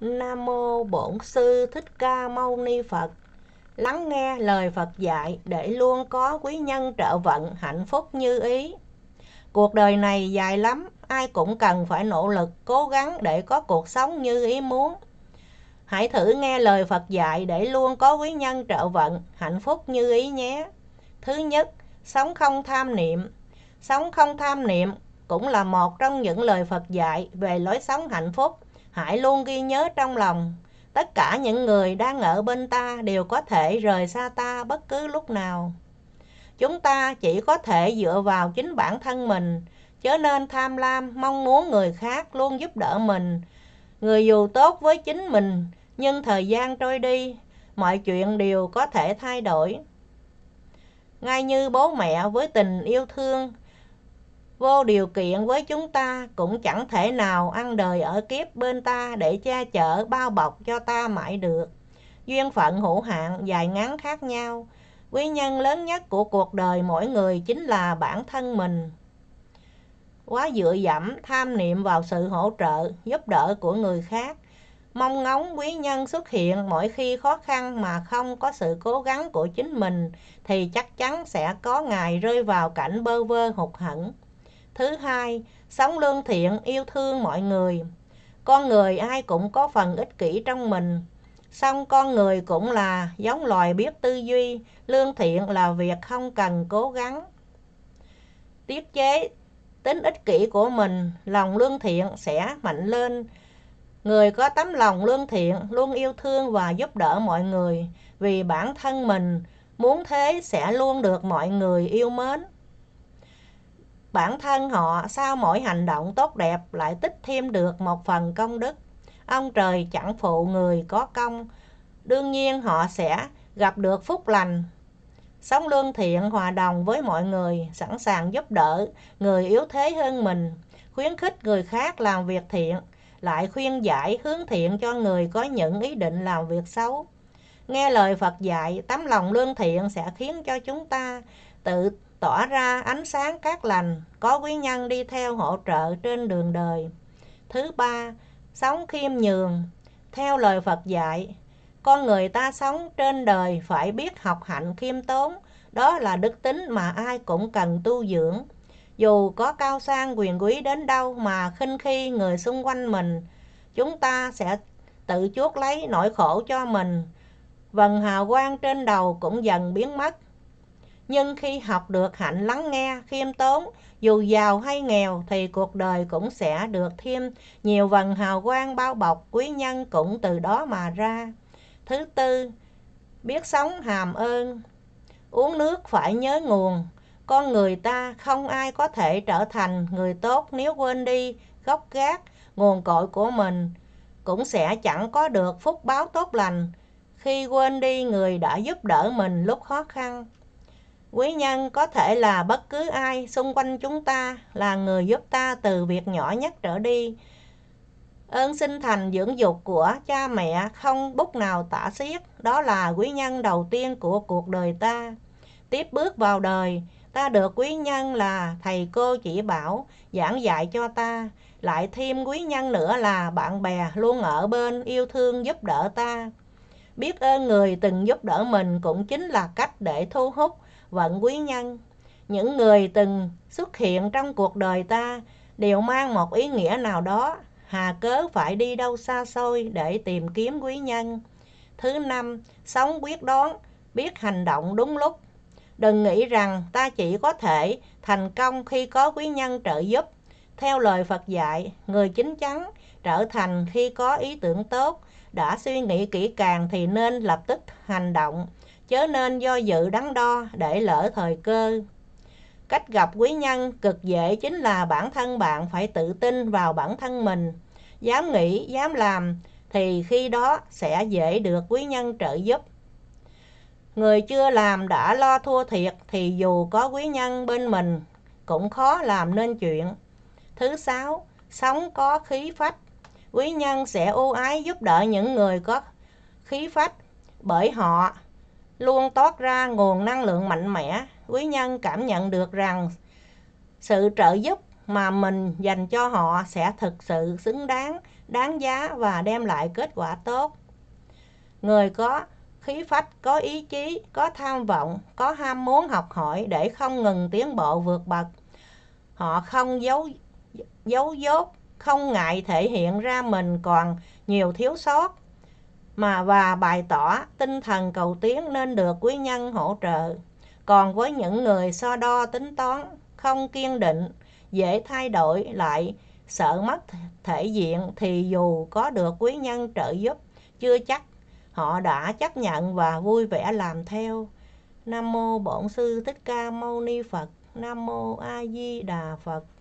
Nam mô Bổn sư Thích Ca Mâu Ni Phật. Lắng nghe lời Phật dạy để luôn có quý nhân trợ vận hạnh phúc như ý. Cuộc đời này dài lắm, ai cũng cần phải nỗ lực cố gắng để có cuộc sống như ý muốn. Hãy thử nghe lời Phật dạy để luôn có quý nhân trợ vận hạnh phúc như ý nhé. Thứ nhất, sống không tham niệm. Sống không tham niệm cũng là một trong những lời Phật dạy về lối sống hạnh phúc hãy luôn ghi nhớ trong lòng tất cả những người đang ở bên ta đều có thể rời xa ta bất cứ lúc nào chúng ta chỉ có thể dựa vào chính bản thân mình chớ nên tham lam mong muốn người khác luôn giúp đỡ mình người dù tốt với chính mình nhưng thời gian trôi đi mọi chuyện đều có thể thay đổi ngay như bố mẹ với tình yêu thương vô điều kiện với chúng ta cũng chẳng thể nào ăn đời ở kiếp bên ta để che chở bao bọc cho ta mãi được. Duyên phận hữu hạn dài ngắn khác nhau, quý nhân lớn nhất của cuộc đời mỗi người chính là bản thân mình. Quá dựa dẫm, tham niệm vào sự hỗ trợ, giúp đỡ của người khác, mong ngóng quý nhân xuất hiện mỗi khi khó khăn mà không có sự cố gắng của chính mình thì chắc chắn sẽ có ngày rơi vào cảnh bơ vơ hụt hẫng Thứ hai, sống lương thiện, yêu thương mọi người. Con người ai cũng có phần ích kỷ trong mình. Song con người cũng là giống loài biết tư duy, lương thiện là việc không cần cố gắng. Tiết chế tính ích kỷ của mình, lòng lương thiện sẽ mạnh lên. Người có tấm lòng lương thiện luôn yêu thương và giúp đỡ mọi người vì bản thân mình muốn thế sẽ luôn được mọi người yêu mến. Bản thân họ sau mỗi hành động tốt đẹp lại tích thêm được một phần công đức. Ông trời chẳng phụ người có công, đương nhiên họ sẽ gặp được phúc lành. Sống lương thiện hòa đồng với mọi người, sẵn sàng giúp đỡ người yếu thế hơn mình, khuyến khích người khác làm việc thiện, lại khuyên giải hướng thiện cho người có những ý định làm việc xấu. Nghe lời Phật dạy, tấm lòng lương thiện sẽ khiến cho chúng ta tự tỏa ra ánh sáng các lành, có quý nhân đi theo hỗ trợ trên đường đời. Thứ ba, sống khiêm nhường, theo lời Phật dạy. Con người ta sống trên đời phải biết học hạnh khiêm tốn, đó là đức tính mà ai cũng cần tu dưỡng. Dù có cao sang quyền quý đến đâu mà khinh khi người xung quanh mình, chúng ta sẽ tự chuốc lấy nỗi khổ cho mình. Vần hào quang trên đầu cũng dần biến mất, nhưng khi học được hạnh lắng nghe, khiêm tốn, dù giàu hay nghèo thì cuộc đời cũng sẽ được thêm nhiều vần hào quang bao bọc quý nhân cũng từ đó mà ra. Thứ tư, biết sống hàm ơn. Uống nước phải nhớ nguồn. Con người ta không ai có thể trở thành người tốt nếu quên đi gốc gác, nguồn cội của mình. Cũng sẽ chẳng có được phúc báo tốt lành khi quên đi người đã giúp đỡ mình lúc khó khăn. Quý nhân có thể là bất cứ ai xung quanh chúng ta là người giúp ta từ việc nhỏ nhất trở đi. Ơn sinh thành dưỡng dục của cha mẹ không bút nào tả xiết, đó là quý nhân đầu tiên của cuộc đời ta. Tiếp bước vào đời, ta được quý nhân là thầy cô chỉ bảo, giảng dạy cho ta. Lại thêm quý nhân nữa là bạn bè luôn ở bên yêu thương giúp đỡ ta. Biết ơn người từng giúp đỡ mình cũng chính là cách để thu hút vận quý nhân. Những người từng xuất hiện trong cuộc đời ta đều mang một ý nghĩa nào đó, hà cớ phải đi đâu xa xôi để tìm kiếm quý nhân. Thứ năm, sống quyết đoán, biết hành động đúng lúc. Đừng nghĩ rằng ta chỉ có thể thành công khi có quý nhân trợ giúp. Theo lời Phật dạy, người chính chắn trở thành khi có ý tưởng tốt, đã suy nghĩ kỹ càng thì nên lập tức hành động chớ nên do dự đắn đo để lỡ thời cơ. Cách gặp quý nhân cực dễ chính là bản thân bạn phải tự tin vào bản thân mình, dám nghĩ, dám làm thì khi đó sẽ dễ được quý nhân trợ giúp. Người chưa làm đã lo thua thiệt thì dù có quý nhân bên mình cũng khó làm nên chuyện. Thứ sáu, sống có khí phách. Quý nhân sẽ ưu ái giúp đỡ những người có khí phách bởi họ luôn toát ra nguồn năng lượng mạnh mẽ. Quý nhân cảm nhận được rằng sự trợ giúp mà mình dành cho họ sẽ thực sự xứng đáng, đáng giá và đem lại kết quả tốt. Người có khí phách, có ý chí, có tham vọng, có ham muốn học hỏi để không ngừng tiến bộ vượt bậc. Họ không giấu giấu dốt, không ngại thể hiện ra mình còn nhiều thiếu sót mà và bày tỏ tinh thần cầu tiến nên được quý nhân hỗ trợ. Còn với những người so đo tính toán, không kiên định, dễ thay đổi lại sợ mất thể diện thì dù có được quý nhân trợ giúp, chưa chắc họ đã chấp nhận và vui vẻ làm theo. Nam mô Bổn sư Thích Ca Mâu Ni Phật. Nam mô A Di Đà Phật.